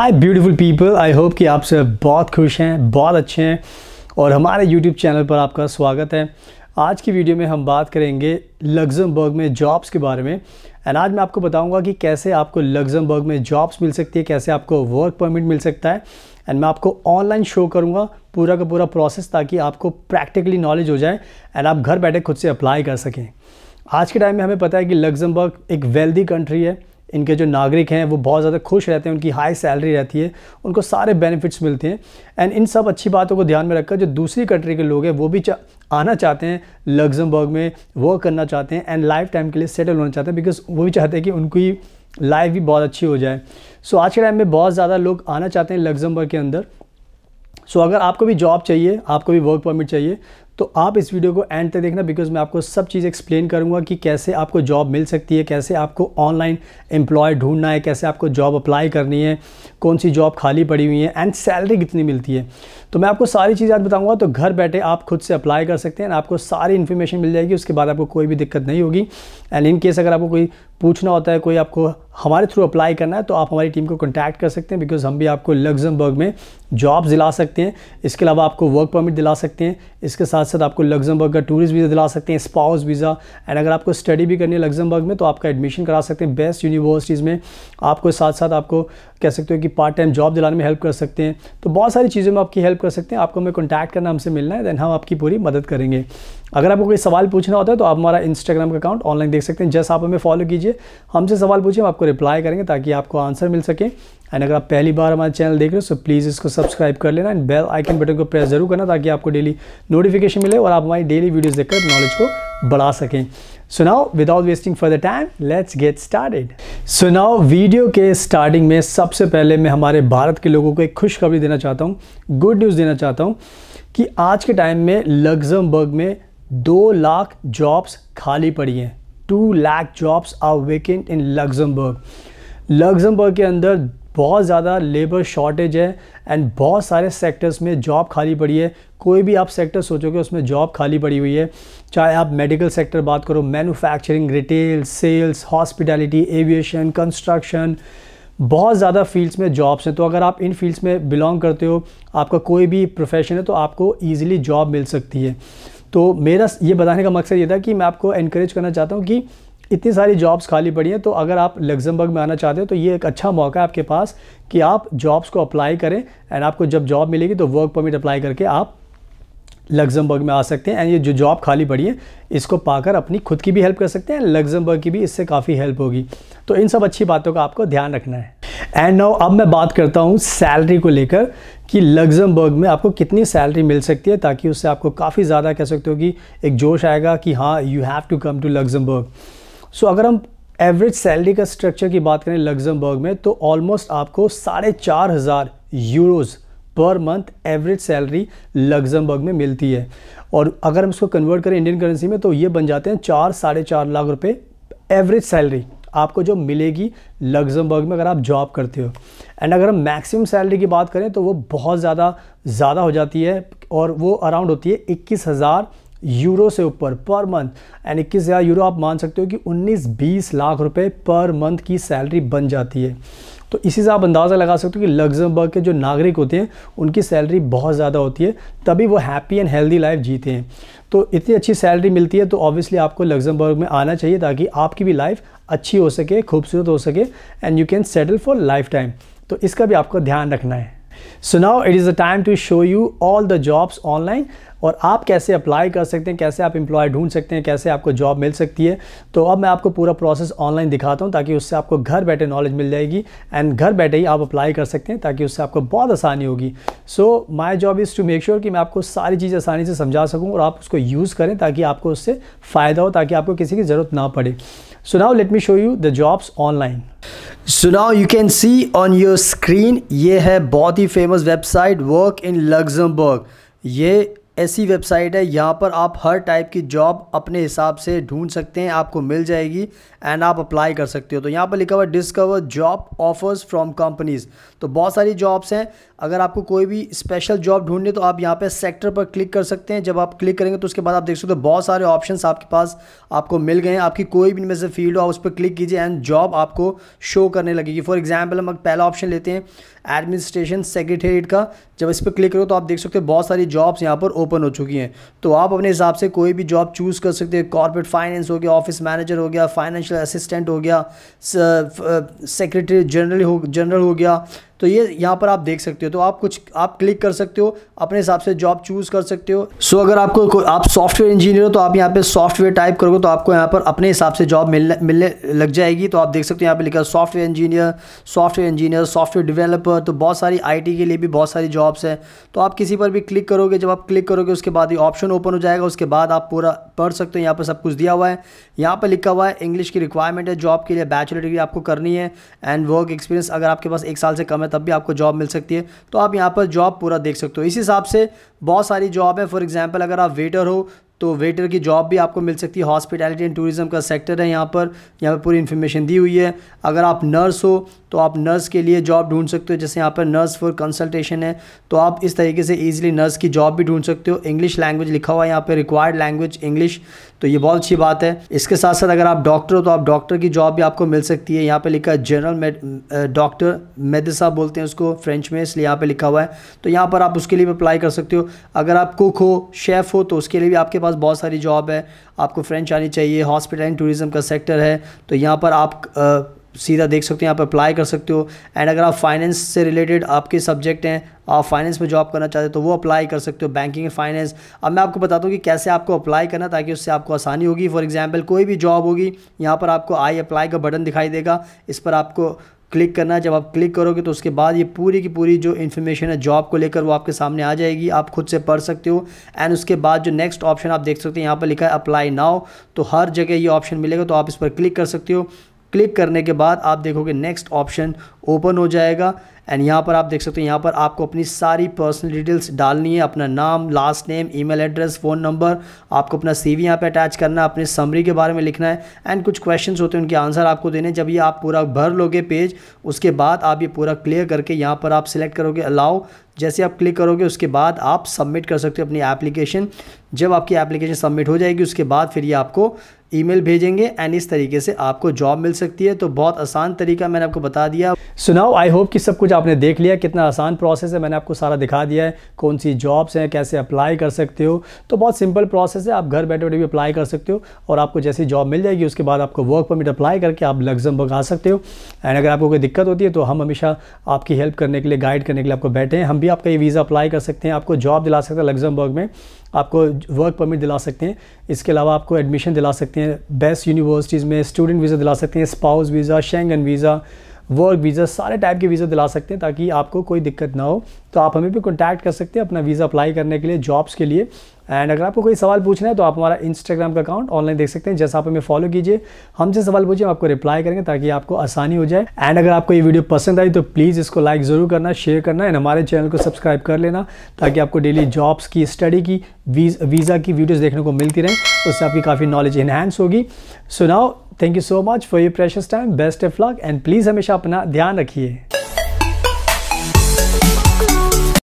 hi beautiful people I hope कि आप सब बहुत खुश हैं बहुत अच्छे हैं और हमारे यूट्यूब चैनल पर आपका स्वागत है आज की वीडियो में हम बात करेंगे लग्जमबर्ग में जॉब्स के बारे में एंड आज मैं आपको बताऊंगा कि कैसे आपको लग्जमबर्ग में जॉब्स मिल सकती है कैसे आपको वर्क परमिट मिल सकता है एंड मैं आपको ऑनलाइन शो करूंगा पूरा का पूरा प्रोसेस ताकि आपको प्रैक्टिकली नॉलेज हो जाए एंड आप घर बैठे खुद से अप्लाई कर सकें आज के टाइम में हमें पता है कि लग्जमबर्ग एक वेल्दी कंट्री है इनके जो नागरिक हैं वो बहुत ज़्यादा खुश रहते हैं उनकी हाई सैलरी रहती है उनको सारे बेनिफिट्स मिलते हैं एंड इन सब अच्छी बातों को ध्यान में रखकर जो दूसरी कंट्री के लोग हैं वो भी चा, आना चाहते हैं लग्जमबर्ग में वर्क करना चाहते हैं एंड लाइफ टाइम के लिए सेटल होना चाहते हैं बिकॉज वो भी चाहते हैं कि उनकी लाइफ भी बहुत अच्छी हो जाए सो so, आज के टाइम में बहुत ज़्यादा लोग आना चाहते हैं लग्जमबर्ग के अंदर सो so, अगर आपको भी जॉब चाहिए आपको भी वर्क परमिट चाहिए तो आप इस वीडियो को एंड तक देखना बिकॉज मैं आपको सब चीज़ एक्सप्लेन करूँगा कि कैसे आपको जॉब मिल सकती है कैसे आपको ऑनलाइन एम्प्लॉय ढूंढना है कैसे आपको जॉब अप्लाई करनी है कौन सी जॉब खाली पड़ी हुई है एंड सैलरी कितनी मिलती है तो मैं आपको सारी चीज़ आज बताऊँगा तो घर बैठे आप खुद से अप्लाई कर सकते हैं आपको सारी इन्फॉर्मेशन मिल जाएगी उसके बाद आपको कोई भी दिक्कत नहीं होगी एंड इन केस अगर आपको कोई पूछना होता है कोई आपको हमारे थ्रू अप्लाई करना है तो आप हमारी टीम को कॉन्टैक्ट कर सकते हैं बिकॉज हम भी आपको लग्जमबर्ग में जॉब दिला सकते हैं इसके अलावा आपको वर्क परमिट दिला सकते हैं इसके साथ साथ आपको लग्जमबर्ग का टूरिस्ट वीज़ा दिला सकते हैं स्पाउस वीज़ा एंड अगर आपको स्टडी भी करनी है लग्जमबर्ग में तो आपका एडमिशन करा सकते हैं बेस्ट यूनिवर्सिटीज़ में आपको साथ साथ आपको कह सकते हो कि पार्ट टाइम जॉब दिलाने में हेल्प कर सकते हैं तो बहुत सारी चीज़ों में आपकी हेल्प कर सकते हैं आपको हमें कॉन्टैक्ट करना हमसे मिलना है दैन हम आपकी पूरी मदद करेंगे अगर आपको कोई सवाल पूछना होता है तो आप हमारा इंस्टाग्राम का अकाउंट ऑनलाइन देख सकते हैं जैसा आप हमें फॉलो कीजिए हमसे सवाल पूछिए हम आपको रिप्लाई करेंगे ताकि आपको आंसर मिल सके एंड अगर आप पहली बार हमारा चैनल देख रहे हो तो प्लीज़ इसको सब्सक्राइब कर लेना एंड बेल आइकन बटन को प्रेस जरूर करना ताकि आपको डेली नोटिफिकेशन मिले और आप हमारी डेली वीडियोज़ देखकर नॉलेज को बढ़ा सकें so now without wasting for the time let's get started so now video के स्टार्टिंग में सबसे पहले मैं हमारे भारत के लोगों को एक खुशखबरी देना चाहता हूँ गुड न्यूज़ देना चाहता हूँ कि आज के टाइम में लग्जमबर्ग में दो लाख जॉब्स खाली पड़ी हैं two lakh jobs are vacant in Luxembourg Luxembourg के अंदर बहुत ज़्यादा लेबर शॉर्टेज है एंड बहुत सारे सेक्टर्स में जॉब खाली पड़ी है कोई भी आप सेक्टर सोचोगे उसमें जॉब खाली पड़ी हुई है चाहे आप मेडिकल सेक्टर बात करो manufacturing retail sales hospitality aviation construction बहुत ज़्यादा फील्ड्स में जॉब्स हैं तो अगर आप इन फील्ड्स में बिलोंग करते हो आपका कोई भी प्रोफेशन है तो आपको ईजिली जॉब मिल सकती है तो मेरा ये बताने का मकसद ये था कि मैं आपको इनक्रेज करना चाहता हूँ कि इतनी सारी जॉब्स खाली पड़ी हैं तो अगर आप लग्जमबर्ग में आना चाहते हो तो ये एक अच्छा मौका है आपके पास कि आप जॉब्स को अप्लाई करें एंड आपको जब जॉब मिलेगी तो वर्क परमिट अप्लाई करके आप लग्जमबर्ग में आ सकते हैं एंड ये जो जॉब खाली पड़ी है इसको पाकर अपनी खुद की भी हेल्प कर सकते हैं लग्जमबर्ग की भी इससे काफ़ी हेल्प होगी तो इन सब अच्छी बातों का आपको ध्यान रखना है एंड नाउ अब मैं बात करता हूँ सैलरी को लेकर कि लग्जमबर्ग में आपको कितनी सैलरी मिल सकती है ताकि उससे आपको काफ़ी ज़्यादा कह सकते हो कि एक जोश आएगा कि हाँ you have to come to Luxembourg so अगर हम एवरेज सैलरी का स्ट्रक्चर की बात करें लग्जमबर्ग में तो ऑलमोस्ट आपको साढ़े चार हज़ार euros per month average salary Luxembourg में मिलती है और अगर हम इसको कन्वर्ट करें इंडियन करेंसी में तो ये बन जाते हैं चार साढ़े चार लाख रुपये एवरेज सैलरी आपको जो मिलेगी लग्जमबर्ग में अगर आप जॉब करते हो एंड अगर हम मैक्सिमम सैलरी की बात करें तो वो बहुत ज़्यादा ज़्यादा हो जाती है और वो अराउंड होती है इक्कीस हज़ार यूरो से ऊपर पर मंथ एंड इक्कीस हज़ार यूरो आप मान सकते हो कि 19-20 लाख रुपए पर मंथ की सैलरी बन जाती है तो इसी से आप अंदाज़ा लगा सकते हो कि लग्जमबर्ग के जो नागरिक होते हैं उनकी सैलरी बहुत ज़्यादा होती है तभी वो हैप्पी एंड हेल्दी लाइफ जीते हैं तो इतनी अच्छी सैलरी मिलती है तो ऑब्वियसली आपको लग्जमबर्ग में आना चाहिए ताकि आपकी भी लाइफ अच्छी हो सके खूबसूरत हो सके and you can settle for life time तो इसका भी आपको ध्यान रखना है So it is a time to show you all the jobs online और आप कैसे अप्लाई कर सकते हैं कैसे आप इंप्लॉय ढूंढ सकते हैं कैसे आपको जॉब मिल सकती है तो अब मैं आपको पूरा प्रोसेस ऑनलाइन दिखाता हूँ ताकि उससे आपको घर बैठे नॉलेज मिल जाएगी एंड घर बैठे ही आप अप्लाई कर सकते हैं ताकि उससे आपको बहुत आसानी होगी so my job is to make sure कि मैं आपको सारी चीज़ आसानी से समझा सकूँ और आप उसको यूज़ करें ताकि आपको उससे फ़ायदा हो ताकि आपको किसी की ज़रूरत ना पड़े so now let me show you the jobs online so now you can see on your screen ये है बहुत ही famous website work in Luxembourg ये ऐसी वेबसाइट है यहाँ पर आप हर टाइप की जॉब अपने हिसाब से ढूंढ सकते हैं आपको मिल जाएगी एंड आप अप्लाई कर सकते हो तो यहाँ पर लिखा हुआ discover job offers from companies तो बहुत सारी जॉब्स हैं अगर आपको कोई भी स्पेशल जॉब ढूंढनी तो आप यहाँ पर सेक्टर पर क्लिक कर सकते हैं जब आप क्लिक करेंगे तो उसके बाद आप देख सकते हो तो बहुत सारे ऑप्शन आपके पास आपको मिल गए हैं आपकी कोई भी इनमें से फील्ड हो आप उस पर क्लिक कीजिए एंड जॉब आपको शो करने लगेगी फॉर एग्जाम्पल हम पहला ऑप्शन लेते हैं एडमिनिस्ट्रेशन सेक्रेटेरिएट का जब इस पर क्लिक करो तो आप देख सकते हो बहुत सारी जॉब्स यहाँ पर ओपन ओपन हो चुकी हैं तो आप अपने हिसाब से कोई भी जॉब चूज़ कर सकते हैं कॉर्पोरेट फाइनेंस हो गया ऑफिस मैनेजर हो गया फाइनेंशियल असिस्टेंट हो गया सेक्रेटरी जनरल हो जनरल हो गया तो ये यहाँ पर आप देख सकते हो तो आप कुछ आप क्लिक कर सकते हो अपने हिसाब से जॉब चूज़ कर सकते हो सो so, अगर आपको आप सॉफ्टवेयर इंजीनियर हो तो आप यहाँ पे सॉफ्टवेयर टाइप करोगे तो आपको यहाँ पर अपने हिसाब से जॉब मिलने मिलने लग जाएगी तो आप देख सकते हो यहाँ पर लिखा software engineer software engineer software developer तो बहुत सारी आई के लिए भी बहुत सारी जॉब्स हैं तो आप किसी पर भी क्लिक करोगे जब आप क्लिक करोगे उसके बाद ये ऑप्शन ओपन हो जाएगा उसके बाद आप पूरा पढ़ सकते हो यहाँ पर सब कुछ दिया हुआ है यहाँ पर लिखा हुआ है इंग्लिश की रिक्वायरमेंट है जॉब के लिए बैचलर डिग्री आपको करनी है एंड वर्क एक्सपीरियंस अगर आपके पास एक साल से कम है तब भी आपको जॉब मिल सकती है तो आप यहाँ पर जॉब पूरा देख सकते हो इस हिसाब से बहुत सारी जॉब है फॉर एग्जाम्पल अगर आप वेटर हो तो वेटर की जॉब भी आपको मिल सकती है हॉस्पिटैलिटी एंड टूरिज़म का सेक्टर है यहाँ पर यहाँ पर पूरी इन्फॉर्मेशन दी हुई है अगर आप नर्स हो तो आप नर्स के लिए जॉब ढूंढ सकते हो जैसे यहाँ पर नर्स फॉर कंसल्टेशन है तो आप इस तरीके से ईजिली नर्स की जॉब भी ढूंढ सकते हो इंग्लिश लैंग्वेज लिखा हुआ है यहाँ पर रिक्वायर्ड लैंग्वेज इंग्लिश तो ये बहुत अच्छी बात है इसके साथ साथ अगर आप डॉक्टर हो तो आप डॉक्टर की जॉब भी आपको मिल सकती है यहाँ पर लिखा है जनरल डॉक्टर मेदिसा बोलते हैं उसको फ्रेंच में इसलिए यहाँ पर लिखा हुआ है तो यहाँ पर आप उसके लिए भी अप्लाई कर सकते हो अगर आप कुक हो शेफ़ हो तो उसके लिए भी आपके पास पास बहुत सारी जॉब है आपको फ्रेंच आनी चाहिए हॉस्पिटल एंड टूरिज्म का सेक्टर है तो यहाँ पर आप आ, सीधा देख सकते हो आप अप्लाई कर सकते हो एंड अगर आप फाइनेंस से रिलेटेड आपके सब्जेक्ट हैं आप फाइनेंस में जॉब करना चाहते हो तो वो अप्लाई कर सकते हो बैंकिंग एंड फाइनेंस अब मैं आपको बताता हूँ कि कैसे आपको अप्लाई करना ताकि उससे आपको आसानी होगी फॉर एग्जाम्पल कोई भी जॉब होगी यहाँ पर आपको आई अप्लाई का बटन दिखाई देगा इस पर आपको क्लिक करना है जब आप क्लिक करोगे तो उसके बाद ये पूरी की पूरी जो इन्फॉर्मेशन है जॉब को लेकर वो आपके सामने आ जाएगी आप खुद से पढ़ सकते हो एंड उसके बाद जो नेक्स्ट ऑप्शन आप देख सकते हैं यहाँ पर लिखा है अप्लाई नाउ तो हर जगह ये ऑप्शन मिलेगा तो आप इस पर क्लिक कर सकते हो क्लिक करने के बाद आप देखोगे नेक्स्ट ऑप्शन ओपन हो जाएगा एंड यहाँ पर आप देख सकते हो यहाँ पर आपको अपनी सारी पर्सनल डिटेल्स डालनी है अपना नाम last name email address phone number आपको अपना सी वी यहाँ पर अटैच करना है अपने समरी के बारे में लिखना है एंड कुछ क्वेश्चन होते हैं उनके आंसर आपको देने जब ये आप पूरा भर लोगे पेज उसके बाद आप ये पूरा क्लियर करके यहाँ पर आप सिलेक्ट करोगे अलाउ जैसे आप क्लिक करोगे उसके बाद आप सबमिट कर सकते हो अपनी एप्लीकेशन जब आपकी एप्लीकेशन सबमिट हो जाएगी उसके बाद फिर ये आपको ईमेल भेजेंगे एंड इस तरीके से आपको जॉब मिल सकती है तो बहुत आसान तरीका मैंने आपको बता दिया सुनाओ आई होप कि सब कुछ आपने देख लिया कितना आसान प्रोसेस है मैंने आपको सारा दिखा दिया है कौन सी जॉब्स हैं कैसे अप्लाई कर सकते हो तो बहुत सिंपल प्रोसेस है आप घर बैठे बैठे भी अप्लाई कर सकते हो और आपको जैसी जॉब मिल जाएगी उसके बाद आपको वर्क परमिट अप्लाई करके आप लग्जम आ सकते हो एंड अगर आपको कोई दिक्कत होती है तो हम हमेशा आपकी हेल्प करने के लिए गाइड करने के लिए आपको बैठे हैं हम भी आपका ये वीज़ा अप्लाई कर सकते हैं आपको जॉब दिला सकते हैं लग्जमबर्ग में आपको वर्क परमिट दिला सकते हैं इसके अलावा आपको एडमिशन दिला सकते हैं बेस्ट यूनिवर्सिटीज़ में स्टूडेंट वीज़ा दिला सकते हैं spouse visa Schengen visa work visa सारे टाइप के वीज़ा दिला सकते हैं ताकि आपको कोई दिक्कत ना हो तो आप हमें भी कॉन्टैक्ट कर सकते हैं अपना वीज़ा अप्लाई करने के लिए जॉब्स के लिए एंड अगर आपको कोई सवाल पूछना है तो आप हमारा इंस्टाग्राम का अकाउंट ऑनलाइन देख सकते हैं जैसा आप हमें फॉलो कीजिए हमसे सवाल पूछिए आपको रिप्लाई करेंगे ताकि आपको आसानी हो जाए एंड अगर आपको ये वीडियो पसंद आई तो प्लीज़ इसको लाइक ज़रूर करना शेयर करना एंड हमारे चैनल को सब्सक्राइब कर लेना ताकि आपको डेली जॉब्स की स्टडी की वीज़ा की वीडियोज़ देखने को मिलती रहें उससे आपकी काफ़ी नॉलेज इन्हेंस होगी so now thank you so much for your precious time best of luck and please हमेशा अपना ध्यान रखिए